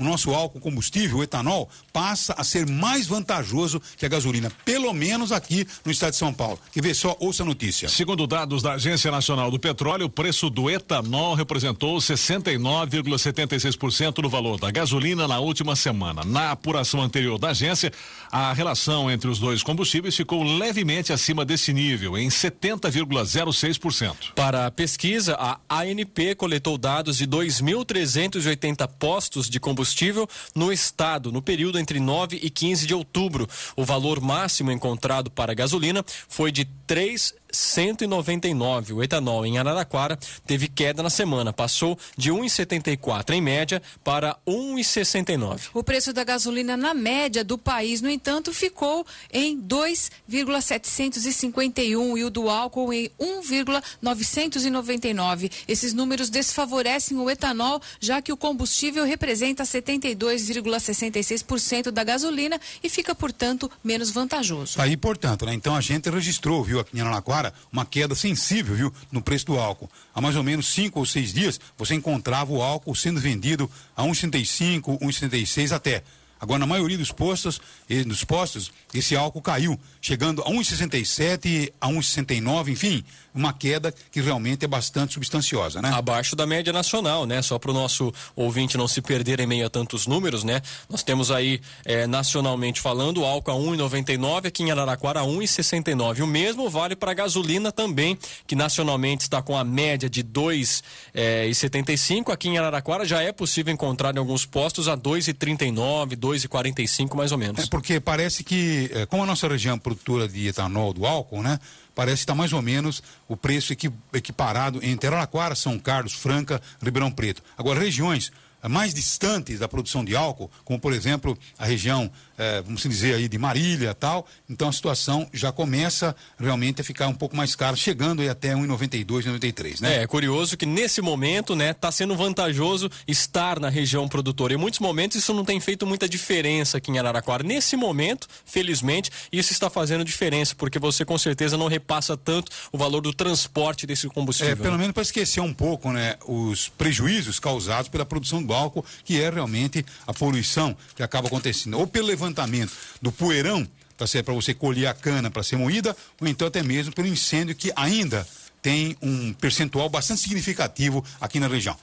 o nosso álcool combustível, o etanol, passa a ser mais vantajoso que a gasolina, pelo menos aqui no estado de São Paulo. E vê só, ouça a notícia. Segundo dados da Agência Nacional do Petróleo, o preço do etanol representou 69,76% do valor da gasolina na última semana. Na apuração anterior da agência, a relação entre os dois combustíveis ficou levemente acima desse nível, em 70,06%. Para a pesquisa, a ANP coletou dados de 2.380 postos de combustível combustível no estado no período entre 9 e 15 de outubro. O valor máximo encontrado para a gasolina foi de 3 199. O etanol em Araraquara teve queda na semana, passou de 1,74 em média para 1,69. O preço da gasolina na média do país, no entanto, ficou em 2,751 e o do álcool em 1,999. Esses números desfavorecem o etanol, já que o combustível representa 72,66% da gasolina e fica, portanto, menos vantajoso. aí, portanto, né? Então a gente registrou, viu, aqui em Araraquara uma queda sensível, viu, no preço do álcool. Há mais ou menos cinco ou seis dias, você encontrava o álcool sendo vendido a 1,75, 1,76 até. Agora, na maioria dos postos, dos postos esse álcool caiu, chegando a 1,67, a 1,69, enfim, uma queda que realmente é bastante substanciosa, né? Abaixo da média nacional, né? Só para o nosso ouvinte não se perder em meio a tantos números, né? Nós temos aí, é, nacionalmente falando, álcool a 1,99, aqui em Araraquara a 1,69. O mesmo vale para a gasolina também, que nacionalmente está com a média de 2,75. É, aqui em Araraquara já é possível encontrar em alguns postos a 2,39, 2,39. 2,45 mais ou menos. É porque parece que, é, como a nossa região é produtora de etanol do álcool, né? Parece que está mais ou menos o preço equiparado entre Araraquara, São Carlos, Franca, Ribeirão Preto. Agora, regiões mais distantes da produção de álcool, como por exemplo a região, eh, vamos dizer aí, de Marília tal, então a situação já começa realmente a ficar um pouco mais cara, chegando aí até 1,92, 93, né? É, é curioso que nesse momento, né, está sendo vantajoso estar na região produtora. Em muitos momentos isso não tem feito muita diferença aqui em Araraquara. Nesse momento, felizmente, isso está fazendo diferença, porque você com certeza não repassa tanto o valor do transporte desse combustível. É, pelo né? menos para esquecer um pouco, né, os prejuízos causados pela produção do álcool, que é realmente a poluição que acaba acontecendo. Ou pelo levantamento do poeirão, tá certo? Para você colher a cana para ser moída, ou então até mesmo pelo incêndio que ainda tem um percentual bastante significativo aqui na região.